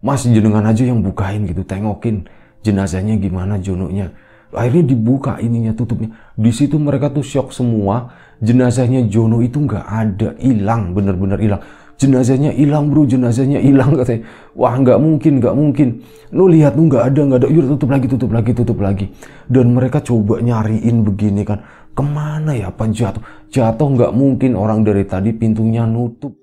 Mas jenengan aja yang bukain gitu, tengokin jenazahnya gimana nya Akhirnya dibuka ininya tutupnya. Di situ mereka tuh shock semua. Jenazahnya Jono itu nggak ada, hilang, bener-bener hilang. Jenazahnya hilang bro, jenazahnya hilang katanya. Wah nggak mungkin, nggak mungkin. Lu lihat tuh nggak ada, nggak ada. Yur tutup lagi, tutup lagi, tutup lagi. Dan mereka coba nyariin begini kan. Kemana ya pan jatuh? Jatuh nggak mungkin orang dari tadi pintunya nutup.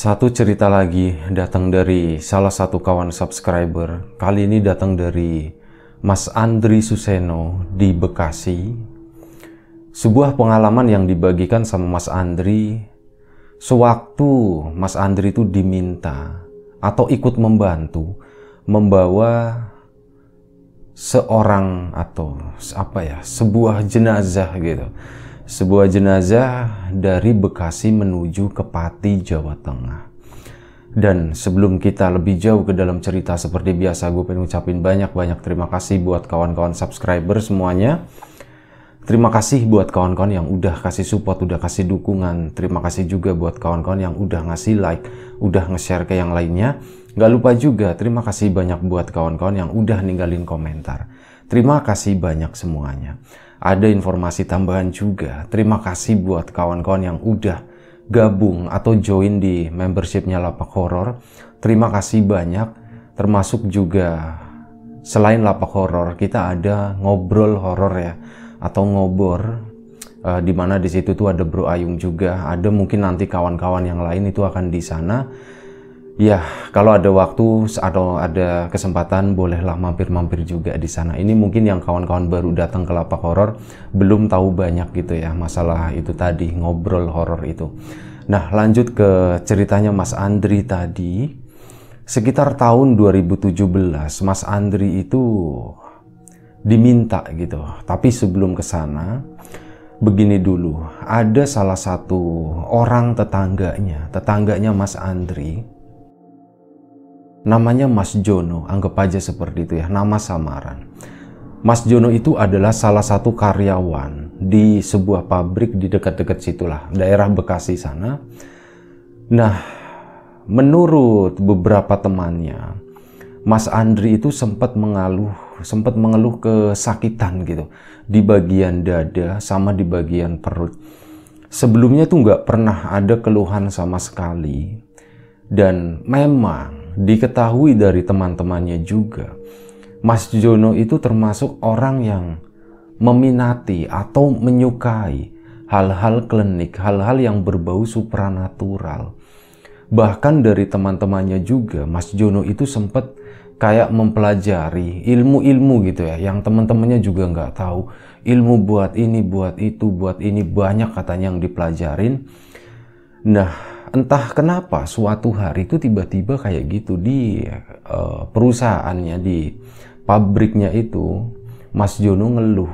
Satu cerita lagi datang dari salah satu kawan subscriber. Kali ini datang dari Mas Andri Suseno di Bekasi. Sebuah pengalaman yang dibagikan sama Mas Andri sewaktu Mas Andri itu diminta atau ikut membantu membawa seorang atau apa ya, sebuah jenazah gitu sebuah jenazah dari Bekasi menuju ke Pati, Jawa Tengah. Dan sebelum kita lebih jauh ke dalam cerita seperti biasa, gue pengen ucapin banyak-banyak terima kasih buat kawan-kawan subscriber semuanya. Terima kasih buat kawan-kawan yang udah kasih support, udah kasih dukungan. Terima kasih juga buat kawan-kawan yang udah ngasih like, udah nge-share ke yang lainnya. Gak lupa juga terima kasih banyak buat kawan-kawan yang udah ninggalin komentar. Terima kasih banyak semuanya ada informasi tambahan juga. Terima kasih buat kawan-kawan yang udah gabung atau join di membershipnya Lapak Horor. Terima kasih banyak. Termasuk juga selain Lapak Horor kita ada ngobrol horor ya atau ngobor uh, di mana di situ tuh ada Bro Ayung juga, ada mungkin nanti kawan-kawan yang lain itu akan di sana Ya, kalau ada waktu atau ada kesempatan bolehlah mampir-mampir juga di sana. Ini mungkin yang kawan-kawan baru datang ke lapak horor belum tahu banyak gitu ya masalah itu tadi ngobrol horor itu. Nah, lanjut ke ceritanya Mas Andri tadi. Sekitar tahun 2017, Mas Andri itu diminta gitu. Tapi sebelum ke sana, begini dulu, ada salah satu orang tetangganya, tetangganya Mas Andri namanya Mas Jono, anggap aja seperti itu ya, nama samaran. Mas Jono itu adalah salah satu karyawan di sebuah pabrik di dekat-dekat situlah, daerah Bekasi sana. Nah, menurut beberapa temannya, Mas Andri itu sempat mengaluh, sempat mengeluh kesakitan gitu di bagian dada sama di bagian perut. Sebelumnya tuh nggak pernah ada keluhan sama sekali. Dan memang diketahui dari teman-temannya juga. Mas Jono itu termasuk orang yang meminati atau menyukai hal-hal klinik, hal-hal yang berbau supranatural. Bahkan dari teman-temannya juga, Mas Jono itu sempat kayak mempelajari ilmu-ilmu gitu ya, yang teman-temannya juga nggak tahu. Ilmu buat ini, buat itu, buat ini, banyak katanya yang dipelajarin. Nah, entah kenapa suatu hari itu tiba-tiba kayak gitu di uh, perusahaannya di pabriknya itu Mas Jono ngeluh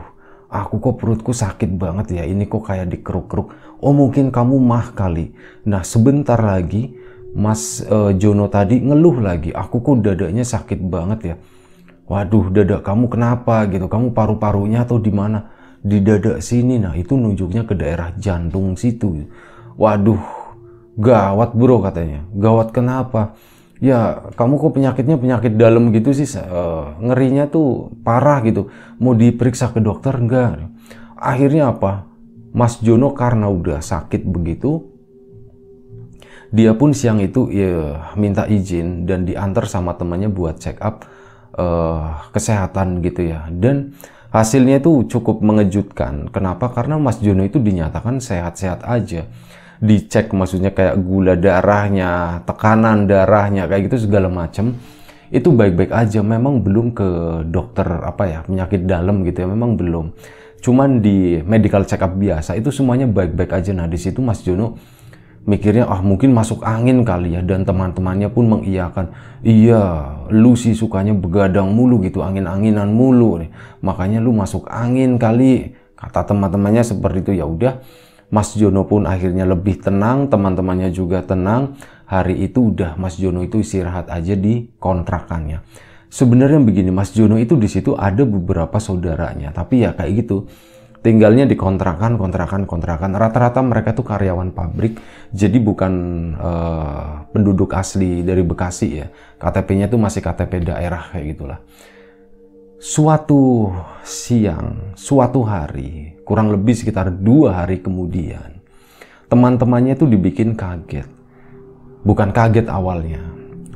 aku kok perutku sakit banget ya ini kok kayak dikeruk-keruk oh mungkin kamu mah kali nah sebentar lagi Mas uh, Jono tadi ngeluh lagi aku kok dadanya sakit banget ya waduh dada kamu kenapa gitu kamu paru-parunya atau di mana di dada sini nah itu nunjuknya ke daerah jantung situ waduh gawat bro katanya gawat kenapa ya kamu kok penyakitnya penyakit dalam gitu sih uh, ngerinya tuh parah gitu mau diperiksa ke dokter enggak akhirnya apa Mas Jono karena udah sakit begitu dia pun siang itu ya minta izin dan diantar sama temannya buat check up uh, kesehatan gitu ya dan hasilnya itu cukup mengejutkan kenapa karena Mas Jono itu dinyatakan sehat-sehat aja dicek maksudnya kayak gula darahnya, tekanan darahnya kayak gitu segala macam itu baik-baik aja memang belum ke dokter apa ya penyakit dalam gitu ya memang belum cuman di medical check up biasa itu semuanya baik-baik aja nah di situ Mas Jono mikirnya ah mungkin masuk angin kali ya dan teman-temannya pun mengiyakan iya lu sih sukanya begadang mulu gitu angin-anginan mulu nih makanya lu masuk angin kali kata teman-temannya seperti itu ya udah Mas Jono pun akhirnya lebih tenang, teman-temannya juga tenang. Hari itu udah Mas Jono itu istirahat aja di kontrakannya. Sebenarnya begini, Mas Jono itu di situ ada beberapa saudaranya, tapi ya kayak gitu tinggalnya di kontrakan, kontrakan, kontrakan. Rata-rata mereka tuh karyawan pabrik, jadi bukan uh, penduduk asli dari Bekasi ya. KTP-nya tuh masih KTP daerah kayak gitulah. Suatu siang, suatu hari, kurang lebih sekitar dua hari kemudian, teman-temannya itu dibikin kaget. Bukan kaget awalnya,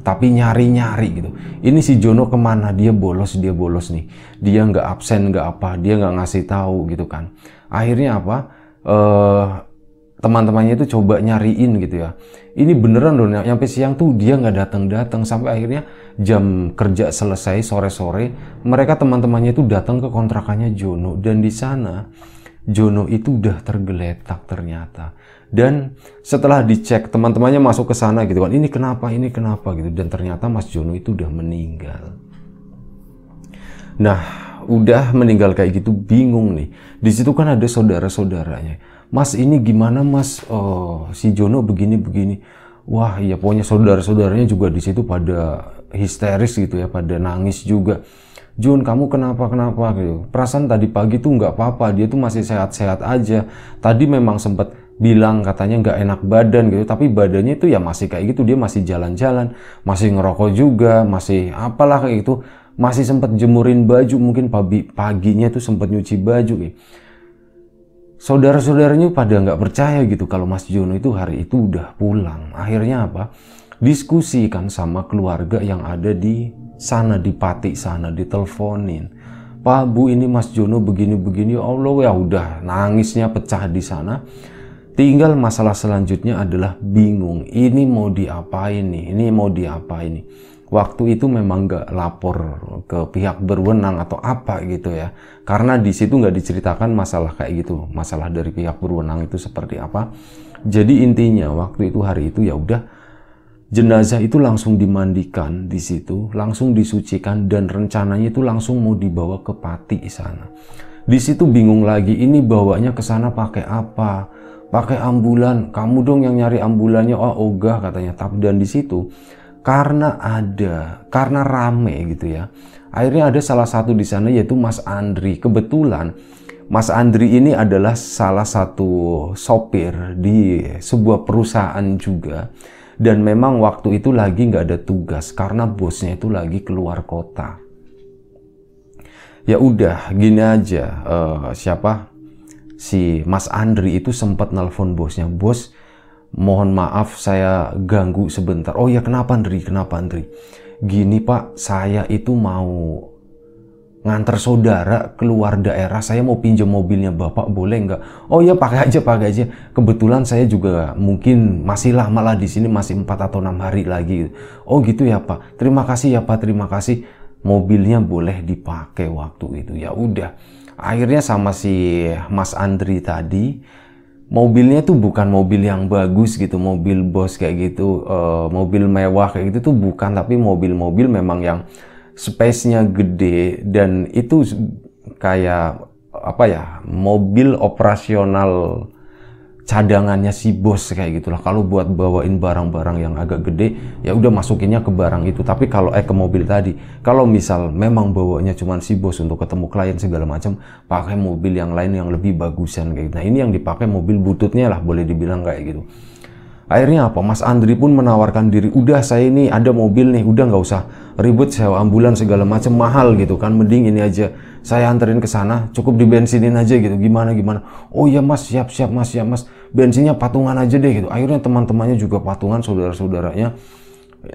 tapi nyari-nyari gitu. Ini si Jono kemana? Dia bolos, dia bolos nih. Dia nggak absen, nggak apa, dia nggak ngasih tahu gitu kan. Akhirnya apa? Uh, teman-temannya itu coba nyariin gitu ya ini beneran loh nyampe siang tuh dia nggak datang datang sampai akhirnya jam kerja selesai sore sore mereka teman-temannya itu datang ke kontrakannya Jono dan di sana Jono itu udah tergeletak ternyata dan setelah dicek teman-temannya masuk ke sana gitu kan ini kenapa ini kenapa gitu dan ternyata Mas Jono itu udah meninggal nah udah meninggal kayak gitu bingung nih di situ kan ada saudara-saudaranya Mas ini gimana Mas oh, si Jono begini begini. Wah ya pokoknya saudara-saudaranya juga di situ pada histeris gitu ya, pada nangis juga. Jun kamu kenapa kenapa gitu. Perasaan tadi pagi tuh nggak apa-apa, dia tuh masih sehat-sehat aja. Tadi memang sempat bilang katanya nggak enak badan gitu, tapi badannya itu ya masih kayak gitu, dia masih jalan-jalan, masih ngerokok juga, masih apalah kayak gitu, masih sempat jemurin baju mungkin pagi paginya tuh sempat nyuci baju gitu saudara-saudaranya pada nggak percaya gitu kalau Mas Jono itu hari itu udah pulang. Akhirnya apa? Diskusikan sama keluarga yang ada di sana di Pati sana diteleponin. Pak Bu ini Mas Jono begini-begini oh, Allah ya udah nangisnya pecah di sana. Tinggal masalah selanjutnya adalah bingung. Ini mau diapain nih? Ini mau diapain nih? waktu itu memang gak lapor ke pihak berwenang atau apa gitu ya karena di situ nggak diceritakan masalah kayak gitu masalah dari pihak berwenang itu seperti apa jadi intinya waktu itu hari itu ya udah jenazah itu langsung dimandikan di situ langsung disucikan dan rencananya itu langsung mau dibawa ke pati sana di situ bingung lagi ini bawanya ke sana pakai apa pakai ambulan kamu dong yang nyari ambulannya oh ogah katanya tapi dan di situ karena ada, karena rame gitu ya. Akhirnya ada salah satu di sana yaitu Mas Andri. Kebetulan Mas Andri ini adalah salah satu sopir di sebuah perusahaan juga. Dan memang waktu itu lagi nggak ada tugas karena bosnya itu lagi keluar kota. Ya udah, gini aja. Uh, siapa si Mas Andri itu sempat nelfon bosnya, bos mohon maaf saya ganggu sebentar. Oh ya kenapa Andri, kenapa Andri? Gini pak, saya itu mau ngantar saudara keluar daerah, saya mau pinjam mobilnya bapak, boleh nggak? Oh ya pakai aja, pakai aja. Kebetulan saya juga mungkin masih lama lah di sini, masih empat atau enam hari lagi. Oh gitu ya pak, terima kasih ya pak, terima kasih. Mobilnya boleh dipakai waktu itu, ya udah. Akhirnya sama si Mas Andri tadi, mobilnya tuh bukan mobil yang bagus gitu, mobil bos kayak gitu, uh, mobil mewah kayak gitu tuh bukan, tapi mobil-mobil memang yang space-nya gede dan itu kayak apa ya, mobil operasional cadangannya si bos kayak gitulah kalau buat bawain barang-barang yang agak gede ya udah masukinnya ke barang itu tapi kalau eh ke mobil tadi kalau misal memang bawanya cuma si bos untuk ketemu klien segala macam pakai mobil yang lain yang lebih bagusan kayak gitu nah ini yang dipakai mobil bututnya lah boleh dibilang kayak gitu Akhirnya apa? Mas Andri pun menawarkan diri, udah saya ini ada mobil nih, udah nggak usah ribut sewa ambulan segala macam mahal gitu kan, mending ini aja saya anterin ke sana, cukup dibensinin aja gitu, gimana gimana. Oh ya mas, siap siap mas, siap mas, bensinnya patungan aja deh gitu. Akhirnya teman-temannya juga patungan, saudara-saudaranya.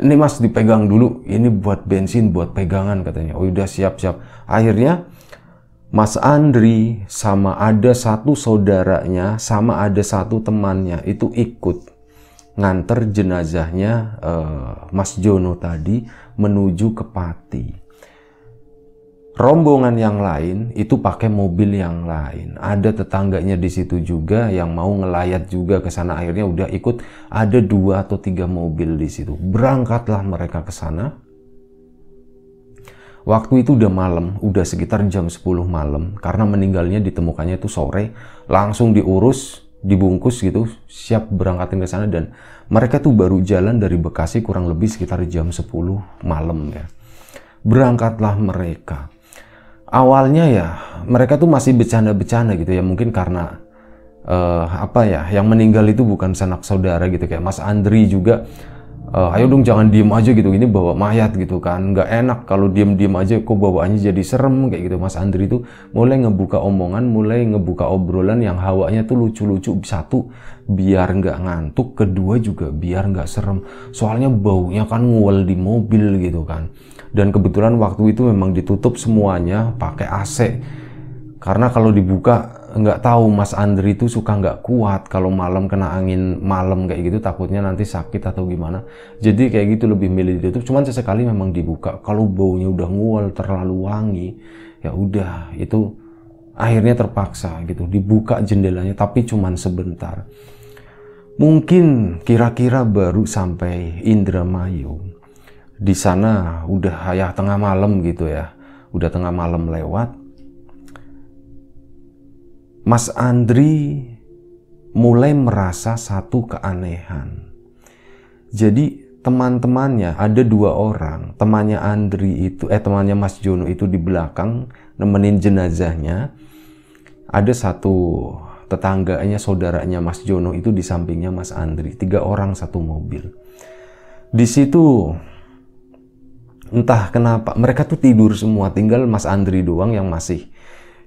Ini mas dipegang dulu, ini buat bensin, buat pegangan katanya. Oh udah siap siap. Akhirnya Mas Andri sama ada satu saudaranya, sama ada satu temannya itu ikut nganter jenazahnya eh, Mas Jono tadi menuju ke Pati. Rombongan yang lain itu pakai mobil yang lain. Ada tetangganya di situ juga yang mau ngelayat juga ke sana. Akhirnya udah ikut ada dua atau tiga mobil di situ. Berangkatlah mereka ke sana. Waktu itu udah malam, udah sekitar jam 10 malam. Karena meninggalnya ditemukannya itu sore. Langsung diurus, dibungkus gitu siap berangkatin ke sana dan mereka tuh baru jalan dari Bekasi kurang lebih sekitar jam 10 malam ya berangkatlah mereka awalnya ya mereka tuh masih bercanda-bercanda gitu ya mungkin karena uh, apa ya yang meninggal itu bukan sanak saudara gitu kayak Mas Andri juga uh, ayo dong jangan diem aja gitu ini bawa mayat gitu kan nggak enak kalau diem diem aja kok bawaannya jadi serem kayak gitu Mas Andri itu mulai ngebuka omongan mulai ngebuka obrolan yang hawanya tuh lucu-lucu satu biar nggak ngantuk kedua juga biar nggak serem soalnya baunya kan ngual di mobil gitu kan dan kebetulan waktu itu memang ditutup semuanya pakai AC karena kalau dibuka nggak tahu Mas Andri itu suka nggak kuat kalau malam kena angin malam kayak gitu takutnya nanti sakit atau gimana jadi kayak gitu lebih milih ditutup cuman sesekali memang dibuka kalau baunya udah ngual terlalu wangi ya udah itu akhirnya terpaksa gitu dibuka jendelanya tapi cuman sebentar mungkin kira-kira baru sampai Indramayu di sana udah ya tengah malam gitu ya udah tengah malam lewat Mas Andri mulai merasa satu keanehan. Jadi teman-temannya ada dua orang, temannya Andri itu eh temannya Mas Jono itu di belakang nemenin jenazahnya. Ada satu tetangganya, saudaranya Mas Jono itu di sampingnya Mas Andri, tiga orang satu mobil. Di situ entah kenapa mereka tuh tidur semua, tinggal Mas Andri doang yang masih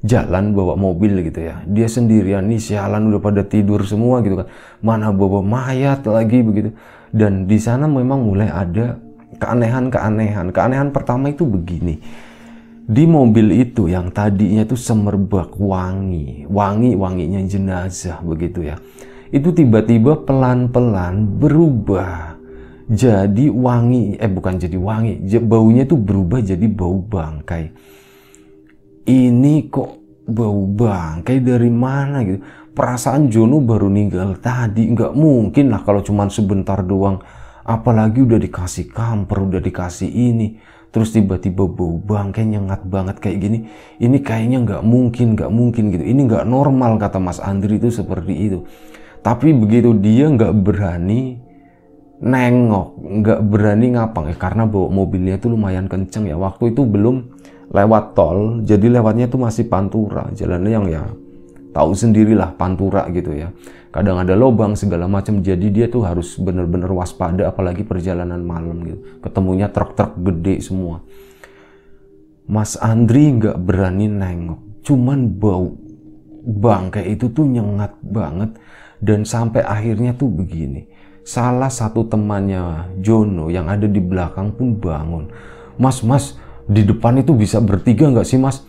jalan bawa mobil gitu ya dia sendirian nih sialan udah pada tidur semua gitu kan mana bawa mayat lagi begitu dan di sana memang mulai ada keanehan-keanehan keanehan pertama itu begini di mobil itu yang tadinya itu semerbak wangi wangi wanginya jenazah begitu ya itu tiba-tiba pelan-pelan berubah jadi wangi eh bukan jadi wangi baunya itu berubah jadi bau bangkai ini kok bau bangkai dari mana gitu perasaan Jono baru ninggal tadi nggak mungkin lah kalau cuman sebentar doang apalagi udah dikasih kamper udah dikasih ini terus tiba-tiba bau bangkai nyengat banget kayak gini ini kayaknya nggak mungkin nggak mungkin gitu ini nggak normal kata Mas Andri itu seperti itu tapi begitu dia nggak berani nengok nggak berani ngapang eh, karena bawa mobilnya itu lumayan kenceng ya waktu itu belum lewat tol jadi lewatnya tuh masih pantura jalannya yang ya tahu sendirilah pantura gitu ya kadang ada lobang segala macam jadi dia tuh harus bener-bener waspada apalagi perjalanan malam gitu ketemunya truk-truk gede semua Mas Andri nggak berani nengok cuman bau bangkai itu tuh nyengat banget dan sampai akhirnya tuh begini salah satu temannya Jono yang ada di belakang pun bangun mas mas di depan itu bisa bertiga nggak sih mas?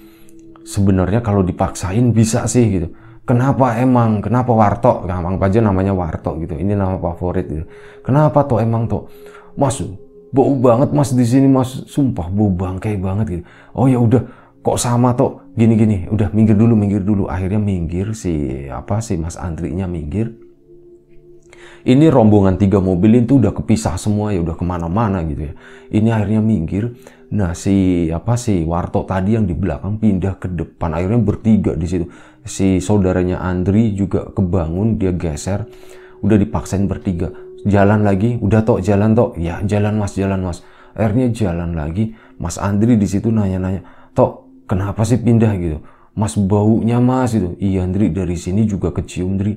Sebenarnya kalau dipaksain bisa sih gitu. Kenapa emang? Kenapa Warto? Gampang nah, aja namanya Warto gitu. Ini nama favorit gitu. Kenapa toh emang toh? Mas, bau banget mas di sini mas. Sumpah bau bangkai banget gitu. Oh ya udah, kok sama toh? Gini gini. Udah minggir dulu, minggir dulu. Akhirnya minggir si apa sih Mas antrinya minggir ini rombongan tiga mobil itu udah kepisah semua ya udah kemana-mana gitu ya ini akhirnya minggir nah si apa si Warto tadi yang di belakang pindah ke depan akhirnya bertiga di situ si saudaranya Andri juga kebangun dia geser udah dipaksain bertiga jalan lagi udah tok jalan tok ya jalan mas jalan mas akhirnya jalan lagi mas Andri di situ nanya-nanya tok kenapa sih pindah gitu mas baunya mas itu iya Andri dari sini juga kecium Andri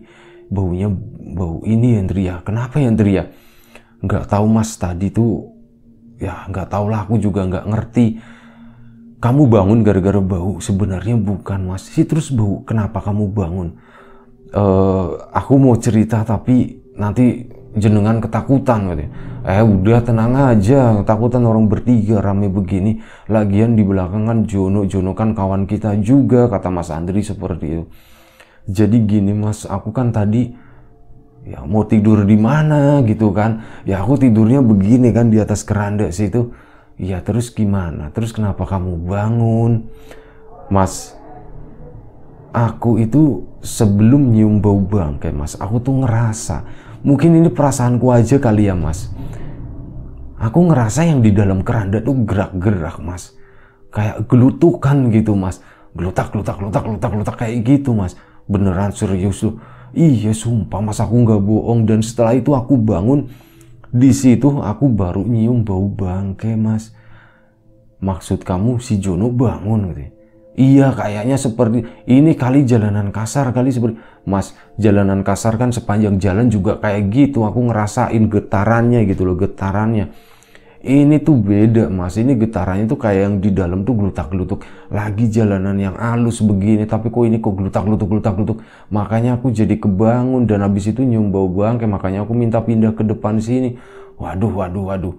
baunya bau ini yang teriak kenapa yang teriak nggak tahu mas tadi tuh ya nggak tahu lah aku juga nggak ngerti kamu bangun gara-gara bau sebenarnya bukan mas sih terus bau kenapa kamu bangun uh, aku mau cerita tapi nanti jenengan ketakutan katanya. Eh udah tenang aja, ketakutan orang bertiga rame begini. Lagian di belakang kan Jono, Jono kan kawan kita juga kata Mas Andri seperti itu jadi gini mas aku kan tadi ya mau tidur di mana gitu kan ya aku tidurnya begini kan di atas keranda sih itu. ya terus gimana terus kenapa kamu bangun mas aku itu sebelum nyium bau bangkai mas aku tuh ngerasa mungkin ini perasaanku aja kali ya mas aku ngerasa yang di dalam keranda tuh gerak-gerak mas kayak gelutukan gitu mas gelutak gelutak gelutak gelutak gelutak kayak gitu mas beneran serius tuh iya sumpah masa aku nggak bohong dan setelah itu aku bangun di situ aku baru nyium bau bangke mas maksud kamu si Jono bangun gitu ya? iya kayaknya seperti ini kali jalanan kasar kali seperti mas jalanan kasar kan sepanjang jalan juga kayak gitu aku ngerasain getarannya gitu loh getarannya ini tuh beda mas ini getarannya tuh kayak yang di dalam tuh gelutak-gelutuk lagi jalanan yang halus begini tapi kok ini kok gelutak-gelutuk gelutak-gelutuk makanya aku jadi kebangun dan habis itu nyium bau bangke makanya aku minta pindah ke depan sini waduh waduh waduh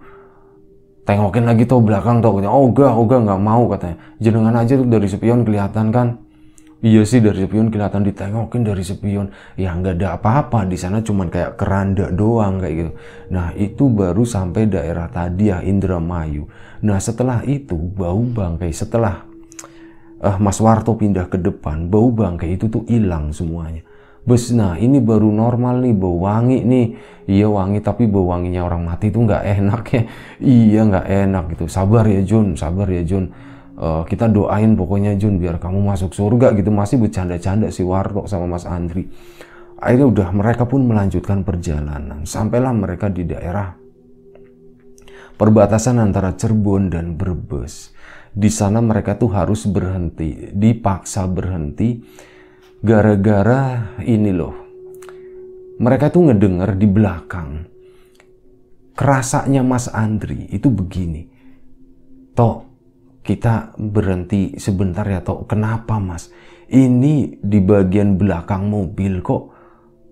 tengokin lagi tuh belakang tuh oh enggak oh enggak enggak mau katanya jenengan aja tuh dari spion kelihatan kan Iya sih dari spion kelihatan ditengokin dari spion. Ya nggak ada apa-apa di sana cuman kayak keranda doang kayak gitu. Nah itu baru sampai daerah tadi ya Indramayu. Nah setelah itu bau bangkai setelah uh, Mas Warto pindah ke depan bau bangkai itu tuh hilang semuanya. Bes nah ini baru normal nih bau wangi nih. Iya wangi tapi bau wanginya orang mati itu nggak enak ya. Iya nggak enak gitu. Sabar ya Jun, sabar ya Jun Eh, kita doain pokoknya Jun biar kamu masuk surga gitu masih bercanda-canda si Warno sama Mas Andri akhirnya udah mereka pun melanjutkan perjalanan sampailah mereka di daerah perbatasan antara Cirebon dan Brebes di sana mereka tuh harus berhenti dipaksa berhenti gara-gara ini loh mereka tuh ngedenger di belakang kerasanya Mas Andri itu begini Tok, kita berhenti sebentar ya Tok. Kenapa Mas? Ini di bagian belakang mobil kok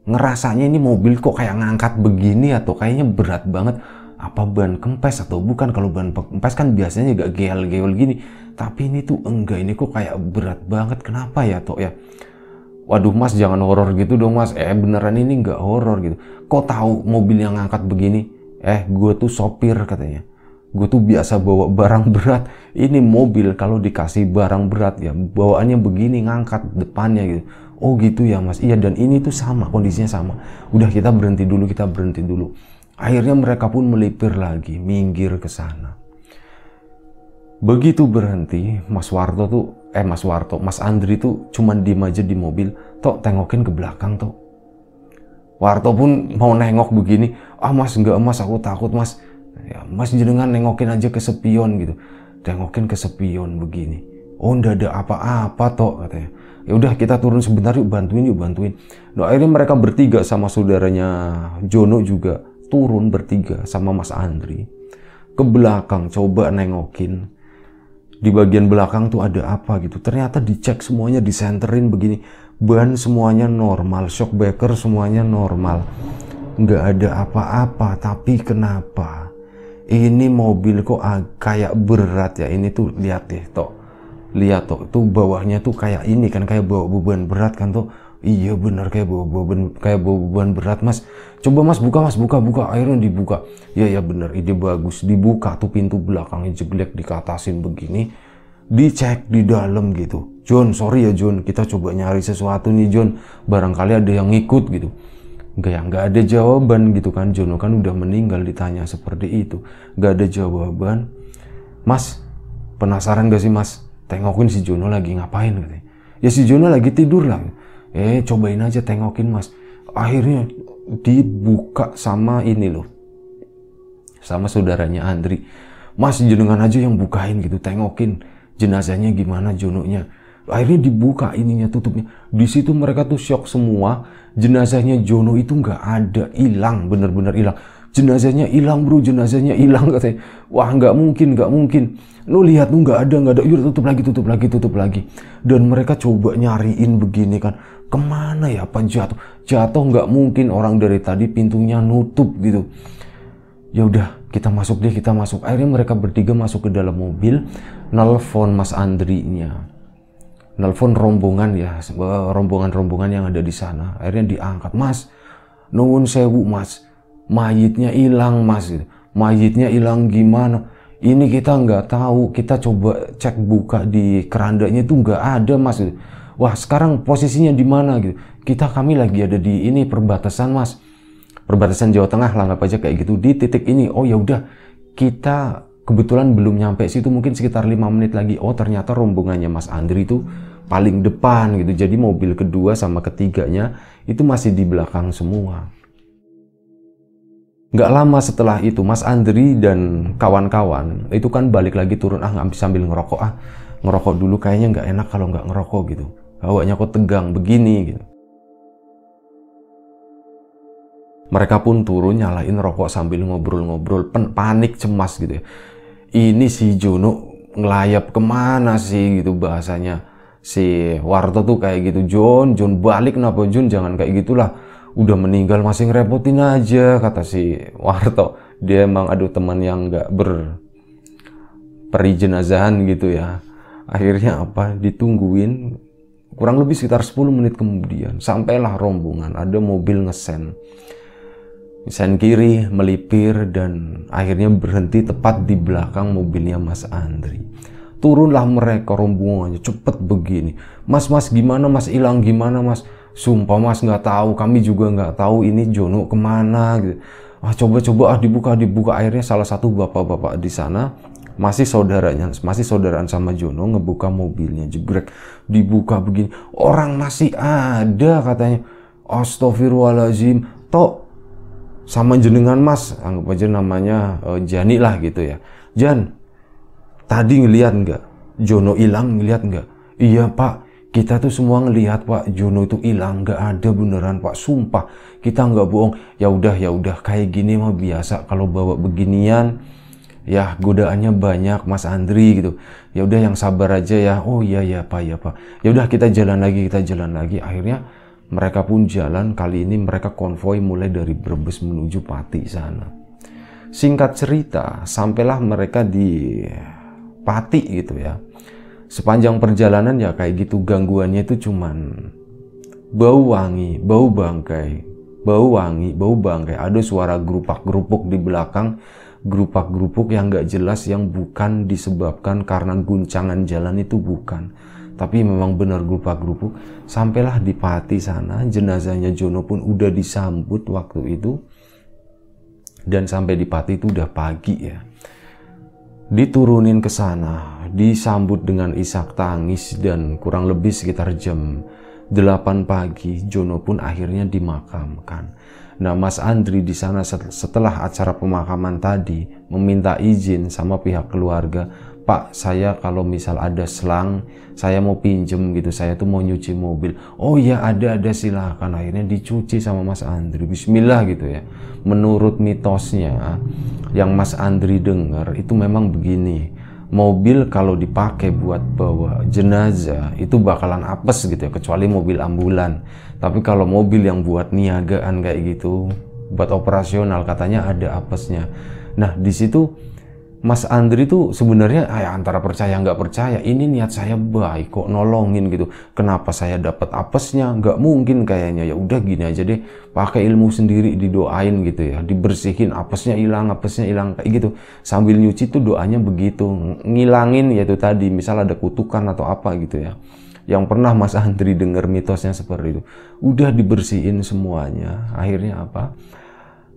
ngerasanya ini mobil kok kayak ngangkat begini atau ya, kayaknya berat banget apa ban kempes atau bukan kalau ban kempes kan biasanya juga geol-geol gini tapi ini tuh enggak ini kok kayak berat banget kenapa ya Tok ya waduh mas jangan horor gitu dong mas eh beneran ini enggak horor gitu kok tahu mobil yang ngangkat begini eh gue tuh sopir katanya gue tuh biasa bawa barang berat ini mobil kalau dikasih barang berat ya bawaannya begini ngangkat depannya gitu oh gitu ya mas iya dan ini tuh sama kondisinya sama udah kita berhenti dulu kita berhenti dulu akhirnya mereka pun melipir lagi minggir ke sana begitu berhenti mas Warto tuh eh mas Warto mas Andri tuh cuman diem aja di mobil tok tengokin ke belakang tok Warto pun mau nengok begini ah mas enggak mas aku takut mas ya mas jenengan nengokin aja ke sepion gitu nengokin ke sepion begini oh ndak ada apa-apa toh katanya ya udah kita turun sebentar yuk bantuin yuk bantuin nah akhirnya mereka bertiga sama saudaranya Jono juga turun bertiga sama Mas Andri ke belakang coba nengokin di bagian belakang tuh ada apa gitu ternyata dicek semuanya disenterin begini ban semuanya normal shockbreaker semuanya normal nggak ada apa-apa tapi kenapa ini mobil kok kayak berat ya ini tuh lihat deh toh lihat toh tuh bawahnya tuh kayak ini kan kayak bawa beban berat kan tuh iya bener kayak bawa beban kayak bawa beban berat mas coba mas buka mas buka buka airnya dibuka iya ya bener ide bagus dibuka tuh pintu belakangnya jeblek dikatasin begini dicek di dalam gitu John sorry ya John kita coba nyari sesuatu nih John barangkali ada yang ngikut gitu Gak ya gak ada jawaban gitu kan Jono kan udah meninggal ditanya seperti itu gak ada jawaban Mas penasaran gak sih Mas tengokin si Jono lagi ngapain gitu ya si Jono lagi tidur lah eh cobain aja tengokin Mas akhirnya dibuka sama ini loh sama saudaranya Andri Mas jenengan aja yang bukain gitu tengokin jenazahnya gimana Jononya akhirnya dibuka ininya tutupnya di situ mereka tuh shock semua jenazahnya Jono itu nggak ada, hilang, bener-bener hilang. Jenazahnya hilang bro, jenazahnya hilang katanya. Wah nggak mungkin, nggak mungkin. Lu lihat lu nggak ada, nggak ada. Yaudah tutup lagi, tutup lagi, tutup lagi. Dan mereka coba nyariin begini kan. Kemana ya panjat, jatuh? Jatuh nggak mungkin orang dari tadi pintunya nutup gitu. Ya udah, kita masuk deh, kita masuk. Akhirnya mereka bertiga masuk ke dalam mobil, nelfon Mas Andri-nya nelfon rombongan ya rombongan-rombongan yang ada di sana akhirnya diangkat mas nungun sewu mas mayitnya hilang mas mayitnya hilang gimana ini kita nggak tahu kita coba cek buka di kerandanya itu nggak ada mas wah sekarang posisinya di mana gitu kita kami lagi ada di ini perbatasan mas perbatasan Jawa Tengah lah nggak aja kayak gitu di titik ini oh ya udah kita kebetulan belum nyampe situ mungkin sekitar lima menit lagi oh ternyata rombongannya Mas Andri itu paling depan gitu jadi mobil kedua sama ketiganya itu masih di belakang semua Gak lama setelah itu Mas Andri dan kawan-kawan itu kan balik lagi turun ah nggak sambil ngerokok ah ngerokok dulu kayaknya nggak enak kalau nggak ngerokok gitu bawanya kok tegang begini gitu mereka pun turun nyalain rokok sambil ngobrol-ngobrol panik cemas gitu ya ini si Juno ngelayap kemana sih gitu bahasanya si Warto tuh kayak gitu John John balik kenapa John jangan kayak gitulah udah meninggal masih ngerepotin aja kata si Warto dia emang aduh teman yang nggak ber jenazahan gitu ya akhirnya apa ditungguin kurang lebih sekitar 10 menit kemudian sampailah rombongan ada mobil ngesen Sen kiri melipir dan akhirnya berhenti tepat di belakang mobilnya Mas Andri. Turunlah mereka rombongannya cepet begini. Mas mas gimana mas hilang gimana mas? Sumpah mas nggak tahu kami juga nggak tahu ini Jono kemana gitu. Ah coba-coba ah dibuka dibuka akhirnya salah satu bapak-bapak di sana masih saudaranya masih saudaraan sama Jono ngebuka mobilnya jebrek dibuka begini orang masih ada katanya Astagfirullahalazim tok sama jenengan mas anggap aja namanya uh, Jani lah gitu ya Jan tadi ngelihat nggak Jono hilang ngeliat nggak iya pak kita tuh semua ngelihat pak Jono itu hilang nggak ada beneran pak sumpah kita nggak bohong ya udah ya udah kayak gini mah biasa kalau bawa beginian ya godaannya banyak Mas Andri gitu ya udah yang sabar aja ya oh iya iya pak iya pak ya udah kita jalan lagi kita jalan lagi akhirnya mereka pun jalan, kali ini mereka konvoi mulai dari Brebes menuju Pati sana. Singkat cerita, sampailah mereka di Pati gitu ya. Sepanjang perjalanan ya kayak gitu gangguannya itu cuman bau wangi, bau bangkai, bau wangi, bau bangkai. Ada suara gerupak-gerupuk di belakang, gerupak-gerupuk yang gak jelas yang bukan disebabkan karena guncangan jalan itu bukan tapi memang benar grupa grupu sampailah di Pati sana jenazahnya Jono pun udah disambut waktu itu dan sampai di Pati itu udah pagi ya diturunin ke sana disambut dengan isak tangis dan kurang lebih sekitar jam 8 pagi Jono pun akhirnya dimakamkan Nah, Mas Andri di sana setelah acara pemakaman tadi meminta izin sama pihak keluarga Pak saya kalau misal ada selang saya mau pinjem gitu saya tuh mau nyuci mobil oh ya ada ada silahkan akhirnya dicuci sama Mas Andri Bismillah gitu ya menurut mitosnya yang Mas Andri dengar itu memang begini mobil kalau dipakai buat bawa jenazah itu bakalan apes gitu ya kecuali mobil ambulan tapi kalau mobil yang buat niagaan kayak gitu buat operasional katanya ada apesnya nah di situ Mas Andri tuh sebenarnya ya antara percaya nggak percaya ini niat saya baik kok nolongin gitu kenapa saya dapat apesnya nggak mungkin kayaknya ya udah gini aja deh pakai ilmu sendiri didoain gitu ya dibersihin apesnya hilang apesnya hilang kayak gitu sambil nyuci tuh doanya begitu ngilangin ya yaitu tadi misal ada kutukan atau apa gitu ya yang pernah Mas Andri dengar mitosnya seperti itu udah dibersihin semuanya akhirnya apa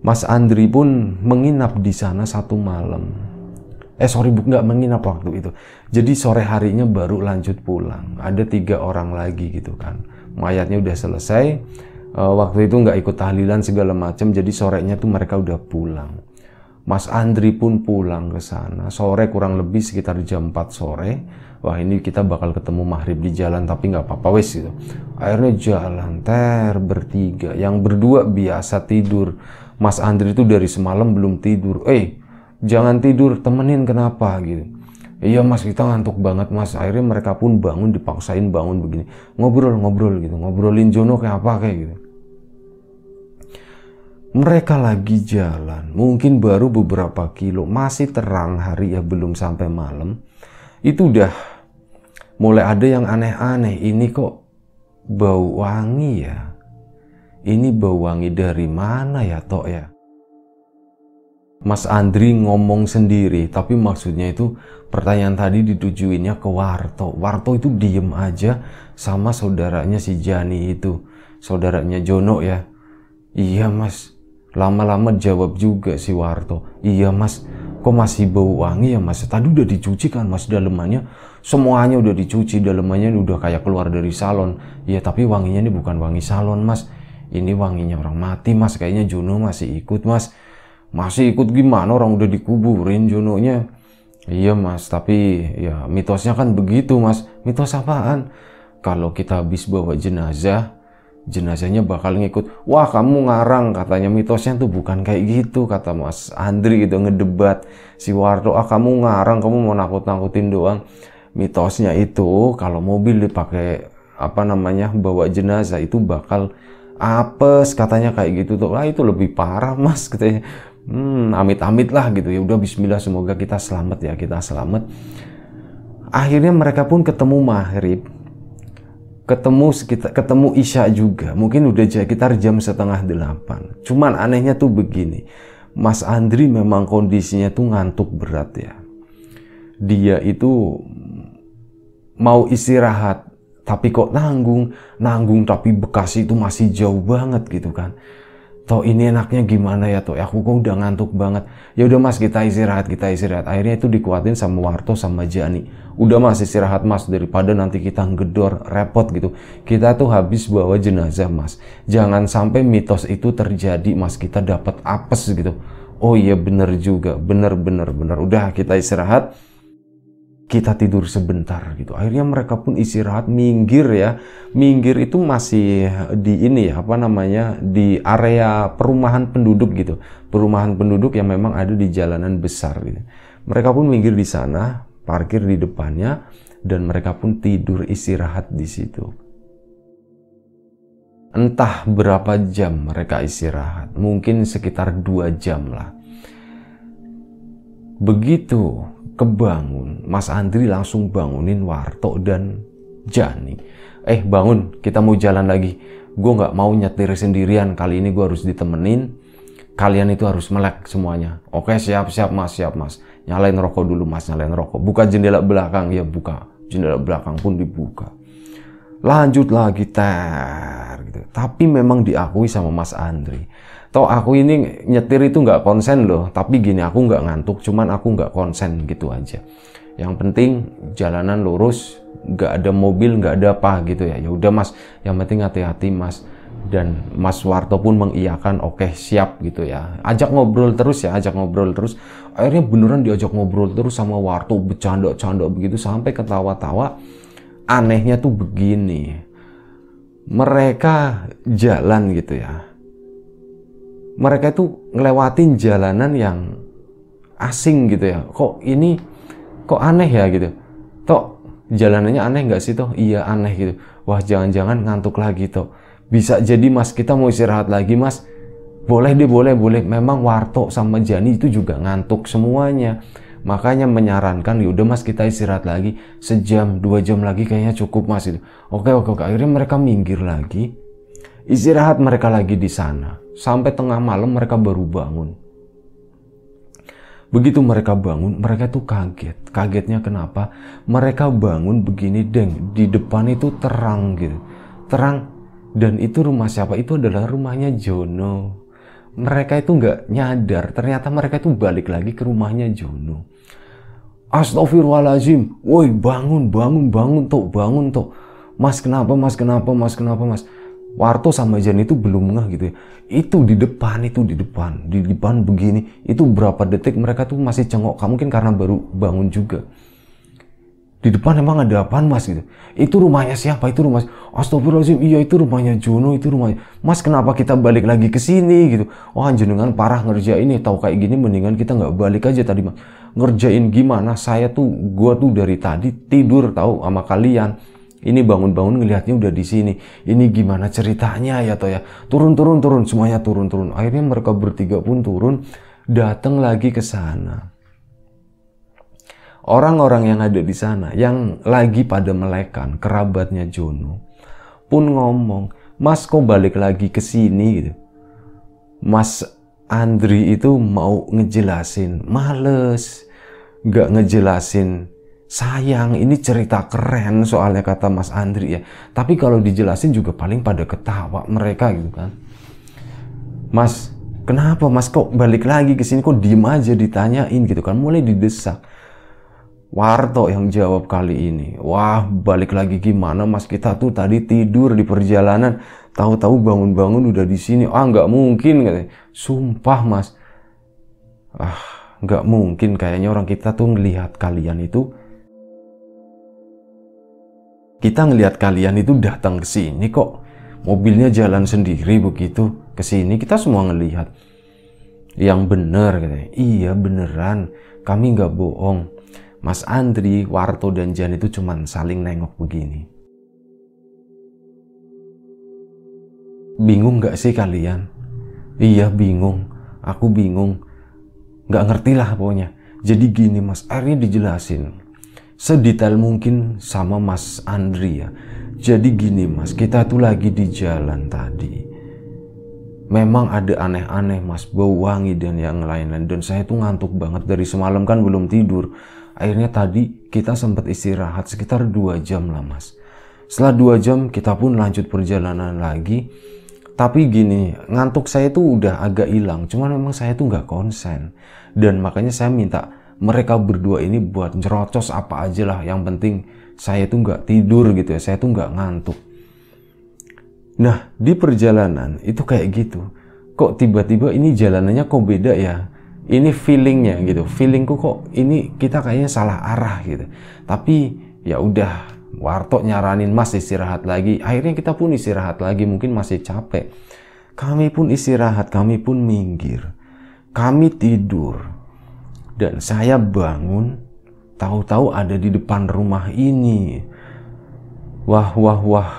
Mas Andri pun menginap di sana satu malam eh sorry bu nggak menginap waktu itu jadi sore harinya baru lanjut pulang ada tiga orang lagi gitu kan mayatnya udah selesai e, waktu itu nggak ikut tahlilan segala macam jadi sorenya tuh mereka udah pulang Mas Andri pun pulang ke sana sore kurang lebih sekitar jam 4 sore wah ini kita bakal ketemu mahrib di jalan tapi nggak apa-apa wes gitu akhirnya jalan ter bertiga yang berdua biasa tidur Mas Andri itu dari semalam belum tidur eh jangan tidur temenin kenapa gitu iya mas kita ngantuk banget mas akhirnya mereka pun bangun dipaksain bangun begini ngobrol ngobrol gitu ngobrolin Jono kayak apa kayak gitu mereka lagi jalan mungkin baru beberapa kilo masih terang hari ya belum sampai malam itu udah mulai ada yang aneh-aneh ini kok bau wangi ya ini bau wangi dari mana ya tok ya Mas Andri ngomong sendiri, tapi maksudnya itu pertanyaan tadi ditujuinnya ke Warto. Warto itu diem aja sama saudaranya si Jani itu, saudaranya Jono ya. Iya mas, lama-lama jawab juga si Warto. Iya mas, kok masih bau wangi ya mas? Tadi udah dicuci kan mas dalemannya, semuanya udah dicuci, dalemannya udah kayak keluar dari salon. Iya tapi wanginya ini bukan wangi salon mas, ini wanginya orang mati mas, kayaknya Jono masih ikut mas masih ikut gimana orang udah dikuburin Junonya iya mas tapi ya mitosnya kan begitu mas mitos apaan kalau kita habis bawa jenazah jenazahnya bakal ngikut wah kamu ngarang katanya mitosnya tuh bukan kayak gitu kata mas Andri gitu ngedebat si Wardo ah kamu ngarang kamu mau nakut-nakutin doang mitosnya itu kalau mobil dipakai apa namanya bawa jenazah itu bakal apes katanya kayak gitu tuh ah itu lebih parah mas katanya hmm, amit-amit lah gitu ya udah Bismillah semoga kita selamat ya kita selamat akhirnya mereka pun ketemu maghrib ketemu sekitar ketemu isya juga mungkin udah sekitar jam setengah delapan cuman anehnya tuh begini Mas Andri memang kondisinya tuh ngantuk berat ya dia itu mau istirahat tapi kok nanggung nanggung tapi Bekasi itu masih jauh banget gitu kan Tau ini enaknya gimana ya toh, ya, aku kok udah ngantuk banget. Ya udah mas kita istirahat, kita istirahat. Akhirnya itu dikuatin sama Warto sama Jani. Udah mas istirahat mas daripada nanti kita ngedor repot gitu. Kita tuh habis bawa jenazah mas. Jangan sampai mitos itu terjadi mas kita dapat apes gitu. Oh iya bener juga, bener bener bener. Udah kita istirahat kita tidur sebentar gitu. Akhirnya mereka pun istirahat minggir ya. Minggir itu masih di ini ya, apa namanya? di area perumahan penduduk gitu. Perumahan penduduk yang memang ada di jalanan besar gitu. Mereka pun minggir di sana, parkir di depannya dan mereka pun tidur istirahat di situ. Entah berapa jam mereka istirahat, mungkin sekitar dua jam lah Begitu kebangun, Mas Andri langsung bangunin Warto dan Jani. Eh bangun, kita mau jalan lagi. Gue nggak mau nyetir sendirian, kali ini gue harus ditemenin. Kalian itu harus melek semuanya. Oke siap-siap mas, siap mas. Nyalain rokok dulu mas, nyalain rokok. Buka jendela belakang, ya buka. Jendela belakang pun dibuka. Lanjut lagi ter. Gitu. Tapi memang diakui sama Mas Andri toh aku ini nyetir itu nggak konsen loh tapi gini aku nggak ngantuk cuman aku nggak konsen gitu aja yang penting jalanan lurus nggak ada mobil nggak ada apa gitu ya ya udah mas yang penting hati-hati mas dan Mas Warto pun mengiyakan oke okay, siap gitu ya ajak ngobrol terus ya ajak ngobrol terus akhirnya beneran diajak ngobrol terus sama Warto bercanda-canda begitu sampai ketawa-tawa anehnya tuh begini mereka jalan gitu ya mereka itu ngelewatin jalanan yang asing gitu ya kok ini kok aneh ya gitu Tok jalanannya aneh nggak sih toh iya aneh gitu wah jangan-jangan ngantuk lagi toh bisa jadi mas kita mau istirahat lagi mas boleh deh boleh boleh memang Warto sama Jani itu juga ngantuk semuanya makanya menyarankan yaudah mas kita istirahat lagi sejam dua jam lagi kayaknya cukup mas itu oke oke, oke. akhirnya mereka minggir lagi Istirahat mereka lagi di sana. Sampai tengah malam mereka baru bangun. Begitu mereka bangun, mereka tuh kaget. Kagetnya kenapa? Mereka bangun begini deng, di depan itu terang gitu. Terang dan itu rumah siapa? Itu adalah rumahnya Jono. Mereka itu nggak nyadar, ternyata mereka itu balik lagi ke rumahnya Jono. Astagfirullahaladzim, woi bangun, bangun, bangun tuh, bangun tuh. Mas kenapa, mas kenapa, mas kenapa, mas. Warto sama Jan itu belum ngeh gitu ya. Itu di depan, itu di depan, di depan begini. Itu berapa detik mereka tuh masih cengok mungkin karena baru bangun juga. Di depan emang ada apa mas gitu. Itu rumahnya siapa? Itu rumah Astagfirullahaladzim, iya itu rumahnya Juno, itu rumahnya. Mas kenapa kita balik lagi ke sini gitu. Wah oh, jenengan parah ngerjain ini, ya. tahu kayak gini mendingan kita nggak balik aja tadi mas. Ngerjain gimana? Saya tuh, gua tuh dari tadi tidur tahu sama kalian ini bangun-bangun ngelihatnya udah di sini. Ini gimana ceritanya ya toh ya. Turun turun turun semuanya turun turun. Akhirnya mereka bertiga pun turun datang lagi ke sana. Orang-orang yang ada di sana yang lagi pada melekan kerabatnya Jono pun ngomong, "Mas kok balik lagi ke sini?" gitu. Mas Andri itu mau ngejelasin, males, gak ngejelasin Sayang, ini cerita keren soalnya kata Mas Andri ya. Tapi kalau dijelasin juga paling pada ketawa mereka gitu kan. Mas, kenapa Mas kok balik lagi ke sini kok diem aja ditanyain gitu kan. Mulai didesak. Warto yang jawab kali ini. Wah, balik lagi gimana Mas kita tuh tadi tidur di perjalanan, tahu-tahu bangun-bangun udah di sini. Ah, nggak mungkin katanya. Sumpah Mas. Ah, nggak mungkin kayaknya orang kita tuh melihat kalian itu kita ngelihat kalian itu datang ke sini kok. Mobilnya jalan sendiri begitu ke sini. Kita semua ngelihat. Yang bener katanya. Iya beneran. Kami nggak bohong. Mas Andri, Warto, dan Jan itu cuman saling nengok begini. Bingung nggak sih kalian? Iya bingung. Aku bingung. Nggak ngerti lah pokoknya. Jadi gini Mas Ari dijelasin sedetail mungkin sama Mas Andri ya. Jadi gini Mas, kita tuh lagi di jalan tadi. Memang ada aneh-aneh Mas, bau wangi dan yang lain-lain. Dan saya tuh ngantuk banget dari semalam kan belum tidur. Akhirnya tadi kita sempat istirahat sekitar dua jam lah Mas. Setelah dua jam kita pun lanjut perjalanan lagi. Tapi gini, ngantuk saya tuh udah agak hilang. Cuman memang saya tuh nggak konsen. Dan makanya saya minta mereka berdua ini buat jerocos apa aja lah yang penting saya tuh nggak tidur gitu ya saya tuh nggak ngantuk nah di perjalanan itu kayak gitu kok tiba-tiba ini jalanannya kok beda ya ini feelingnya gitu feelingku kok ini kita kayaknya salah arah gitu tapi ya udah Warto nyaranin mas istirahat lagi akhirnya kita pun istirahat lagi mungkin masih capek kami pun istirahat kami pun minggir kami tidur dan saya bangun tahu-tahu ada di depan rumah ini wah wah wah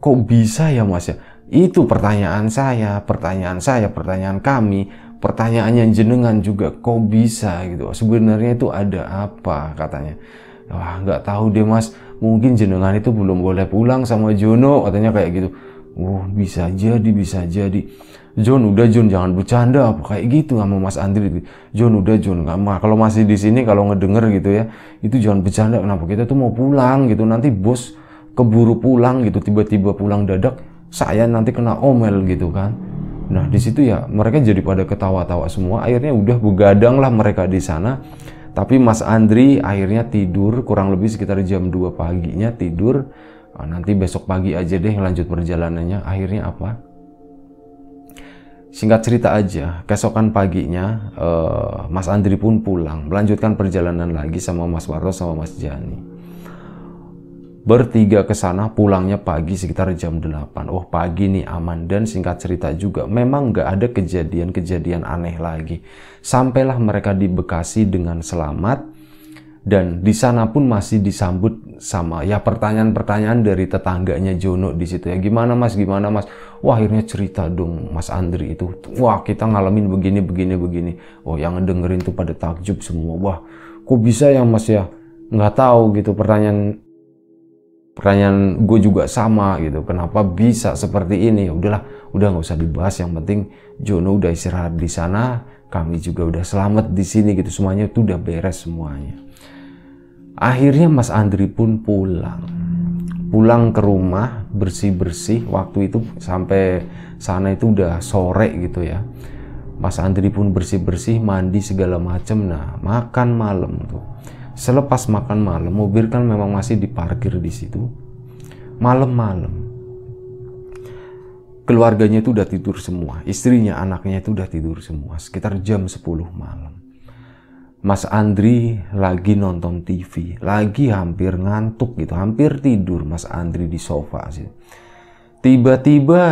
kok bisa ya mas ya itu pertanyaan saya pertanyaan saya pertanyaan kami pertanyaannya jenengan juga kok bisa gitu sebenarnya itu ada apa katanya wah nggak tahu deh mas mungkin jenengan itu belum boleh pulang sama Jono katanya kayak gitu wah oh, bisa jadi bisa jadi John udah John jangan bercanda apa kayak gitu sama Mas Andri gitu. John udah John nggak mah kalau masih di sini kalau ngedenger gitu ya itu jangan bercanda kenapa kita tuh mau pulang gitu nanti bos keburu pulang gitu tiba-tiba pulang dadak saya nanti kena omel gitu kan nah di situ ya mereka jadi pada ketawa-tawa semua akhirnya udah begadang lah mereka di sana tapi Mas Andri akhirnya tidur kurang lebih sekitar jam 2 paginya tidur nah, nanti besok pagi aja deh lanjut perjalanannya akhirnya apa Singkat cerita aja, keesokan paginya uh, Mas Andri pun pulang, melanjutkan perjalanan lagi sama Mas Warto sama Mas Jani. Bertiga ke sana, pulangnya pagi sekitar jam 8. Oh pagi nih aman dan singkat cerita juga, memang nggak ada kejadian-kejadian aneh lagi. Sampailah mereka di Bekasi dengan selamat, dan di sana pun masih disambut sama ya pertanyaan-pertanyaan dari tetangganya Jono di situ ya gimana mas gimana mas wah akhirnya cerita dong mas Andri itu wah kita ngalamin begini begini begini oh yang dengerin tuh pada takjub semua wah kok bisa ya mas ya nggak tahu gitu pertanyaan pertanyaan gue juga sama gitu kenapa bisa seperti ini ya udahlah udah nggak usah dibahas yang penting Jono udah istirahat di sana kami juga udah selamat di sini gitu semuanya itu udah beres semuanya Akhirnya Mas Andri pun pulang. Pulang ke rumah bersih-bersih. Waktu itu sampai sana itu udah sore gitu ya. Mas Andri pun bersih-bersih, mandi segala macam. Nah, makan malam tuh. Selepas makan malam, mobil kan memang masih diparkir di situ. Malam-malam, keluarganya itu udah tidur semua, istrinya, anaknya itu udah tidur semua, sekitar jam 10 malam. Mas Andri lagi nonton TV, lagi hampir ngantuk gitu, hampir tidur Mas Andri di sofa sih. Tiba-tiba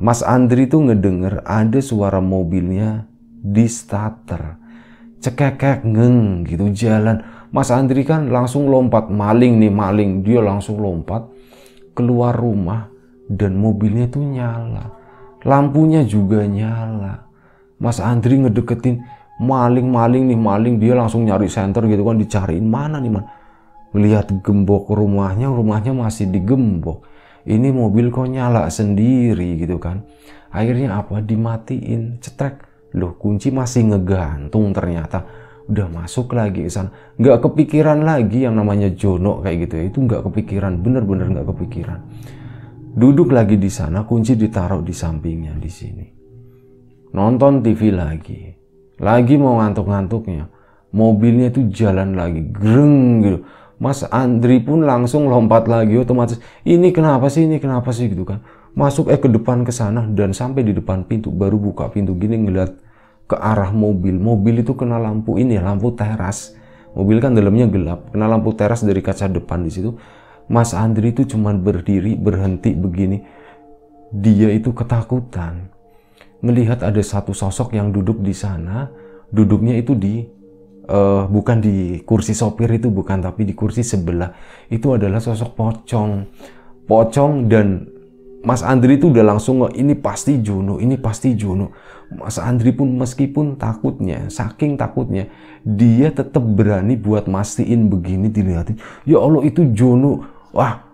Mas Andri tuh ngedenger ada suara mobilnya di starter. Cekekek ngeng gitu jalan. Mas Andri kan langsung lompat maling nih maling. Dia langsung lompat keluar rumah dan mobilnya tuh nyala. Lampunya juga nyala. Mas Andri ngedeketin, maling-maling nih maling dia langsung nyari center gitu kan dicariin mana nih man melihat gembok rumahnya rumahnya masih digembok ini mobil kok nyala sendiri gitu kan akhirnya apa dimatiin cetrek loh kunci masih ngegantung ternyata udah masuk lagi Isan nggak kepikiran lagi yang namanya Jono kayak gitu ya itu nggak kepikiran bener-bener nggak kepikiran duduk lagi di sana kunci ditaruh di sampingnya di sini nonton TV lagi lagi mau ngantuk-ngantuknya. Mobilnya itu jalan lagi, greng gitu. Mas Andri pun langsung lompat lagi otomatis. Ini kenapa sih? Ini kenapa sih gitu kan? Masuk eh ke depan ke sana dan sampai di depan pintu baru buka pintu gini ngeliat ke arah mobil. Mobil itu kena lampu ini, lampu teras. Mobil kan dalamnya gelap, kena lampu teras dari kaca depan di situ. Mas Andri itu cuman berdiri berhenti begini. Dia itu ketakutan melihat ada satu sosok yang duduk di sana, duduknya itu di uh, bukan di kursi sopir itu bukan tapi di kursi sebelah. Itu adalah sosok pocong. Pocong dan Mas Andri itu udah langsung ini pasti Juno, ini pasti Juno. Mas Andri pun meskipun takutnya, saking takutnya, dia tetap berani buat mastiin begini dilihatin. Ya Allah itu Juno. Wah,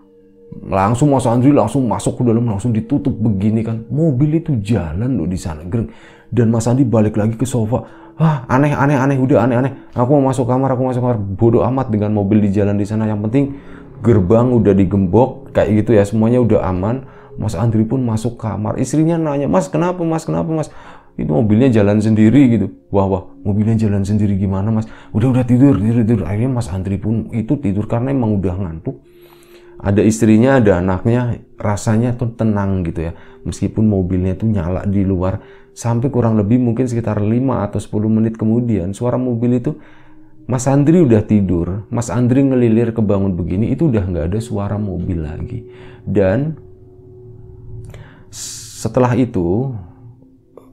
langsung Mas Andri langsung masuk ke dalam langsung ditutup begini kan mobil itu jalan loh di sana geng dan Mas Andi balik lagi ke sofa ah aneh aneh aneh udah aneh aneh aku mau masuk kamar aku masuk kamar bodoh amat dengan mobil di jalan di sana yang penting gerbang udah digembok kayak gitu ya semuanya udah aman Mas Andri pun masuk kamar istrinya nanya Mas kenapa Mas kenapa Mas itu mobilnya jalan sendiri gitu wah wah mobilnya jalan sendiri gimana mas udah udah tidur tidur tidur akhirnya mas Andri pun itu tidur karena emang udah ngantuk ada istrinya, ada anaknya, rasanya tuh tenang gitu ya. Meskipun mobilnya tuh nyala di luar, sampai kurang lebih mungkin sekitar 5 atau 10 menit kemudian, suara mobil itu, Mas Andri udah tidur, Mas Andri ngelilir kebangun begini, itu udah nggak ada suara mobil lagi. Dan setelah itu,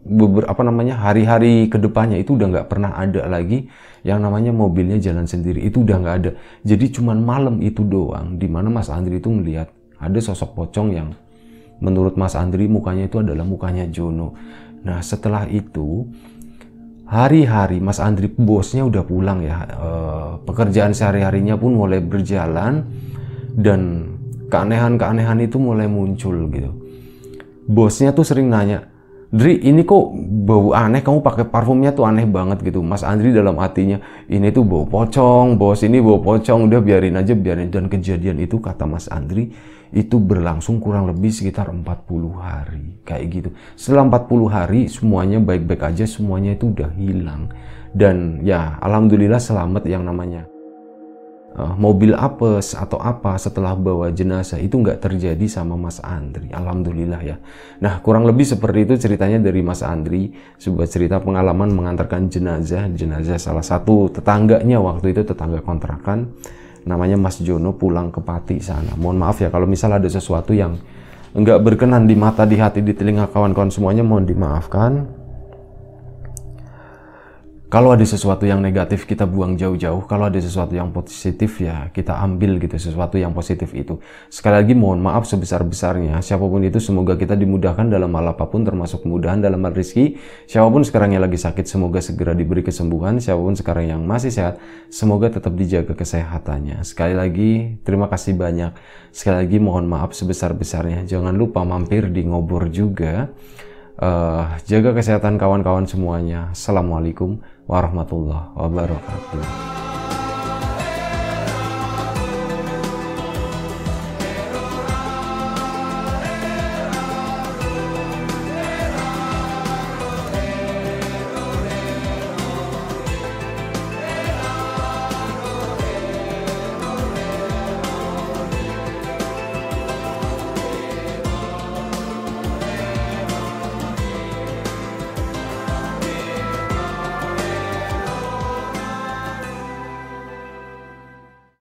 beberapa namanya hari-hari kedepannya itu udah nggak pernah ada lagi yang namanya mobilnya jalan sendiri itu udah nggak ada jadi cuman malam itu doang di mana Mas Andri itu melihat ada sosok pocong yang menurut Mas Andri mukanya itu adalah mukanya Jono nah setelah itu hari-hari Mas Andri bosnya udah pulang ya e, pekerjaan sehari-harinya pun mulai berjalan dan keanehan-keanehan itu mulai muncul gitu bosnya tuh sering nanya Dri ini kok bau aneh kamu pakai parfumnya tuh aneh banget gitu Mas Andri dalam hatinya ini tuh bau pocong bos ini bau pocong udah biarin aja biarin dan kejadian itu kata Mas Andri itu berlangsung kurang lebih sekitar 40 hari kayak gitu setelah 40 hari semuanya baik-baik aja semuanya itu udah hilang dan ya alhamdulillah selamat yang namanya Eh, mobil apes atau apa setelah bawa jenazah itu nggak terjadi sama Mas Andri. Alhamdulillah ya. Nah kurang lebih seperti itu ceritanya dari Mas Andri. Sebuah cerita pengalaman mengantarkan jenazah, jenazah salah satu tetangganya waktu itu tetangga kontrakan. Namanya Mas Jono pulang ke Pati sana. Mohon maaf ya kalau misal ada sesuatu yang nggak berkenan di mata, di hati, di telinga kawan-kawan semuanya mohon dimaafkan kalau ada sesuatu yang negatif kita buang jauh-jauh, kalau ada sesuatu yang positif ya kita ambil gitu sesuatu yang positif itu. Sekali lagi mohon maaf sebesar-besarnya, siapapun itu semoga kita dimudahkan dalam hal apapun termasuk kemudahan dalam hal rezeki Siapapun sekarang yang lagi sakit semoga segera diberi kesembuhan, siapapun sekarang yang masih sehat semoga tetap dijaga kesehatannya. Sekali lagi terima kasih banyak. Sekali lagi mohon maaf sebesar-besarnya. Jangan lupa mampir di ngobor juga. Uh, jaga kesehatan kawan-kawan semuanya. Assalamualaikum warahmatullahi wabarakatuh.